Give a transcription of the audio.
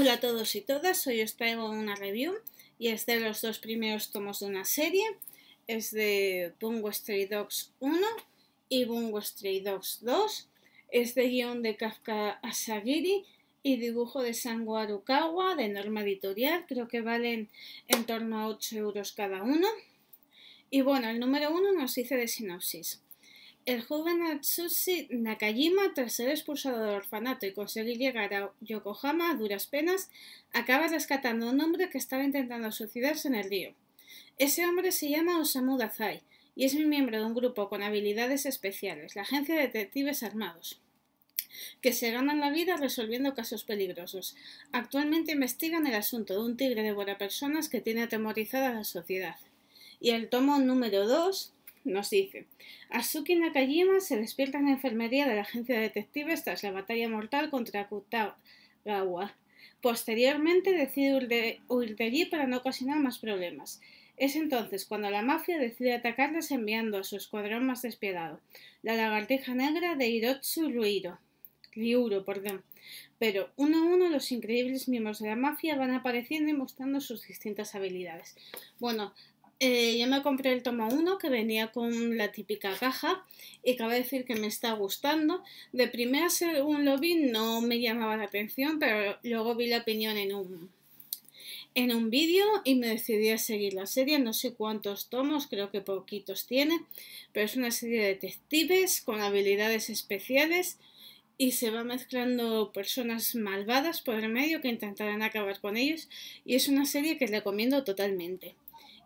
Hola a todos y todas, hoy os traigo una review y es de los dos primeros tomos de una serie. Es de Bungo Stray Dogs 1 y Bungo Stray Dogs 2. Es de guión de Kafka Asagiri y dibujo de Sango Arukawa de norma editorial. Creo que valen en torno a 8 euros cada uno. Y bueno, el número 1 nos dice de sinopsis. El joven Atsushi Nakajima, tras ser expulsado del orfanato y conseguir llegar a Yokohama a duras penas, acaba rescatando a un hombre que estaba intentando suicidarse en el río. Ese hombre se llama Osamu Dazai y es miembro de un grupo con habilidades especiales, la Agencia de Detectives Armados, que se ganan la vida resolviendo casos peligrosos. Actualmente investigan el asunto de un tigre de personas que tiene atemorizada a la sociedad. Y el tomo número 2 nos dice, Asuki Nakajima se despierta en la enfermería de la agencia de detectives tras la batalla mortal contra Kutagawa. Posteriormente decide huir de, allí para no ocasionar más problemas. Es entonces cuando la mafia decide atacarlas enviando a su escuadrón más despiadado, la lagartija negra de Hirotsu Ryuro, perdón. Pero uno a uno los increíbles miembros de la mafia van apareciendo y mostrando sus distintas habilidades. Bueno, eh, ya me compré el tomo 1 que venía con la típica caja y cabe decir que me está gustando. De primera, según lo vi, no me llamaba la atención, pero luego vi la opinión en un, en un vídeo y me decidí a seguir la serie. No sé cuántos tomos, creo que poquitos tiene, pero es una serie de detectives con habilidades especiales y se va mezclando personas malvadas por el medio que intentarán acabar con ellos y es una serie que recomiendo totalmente.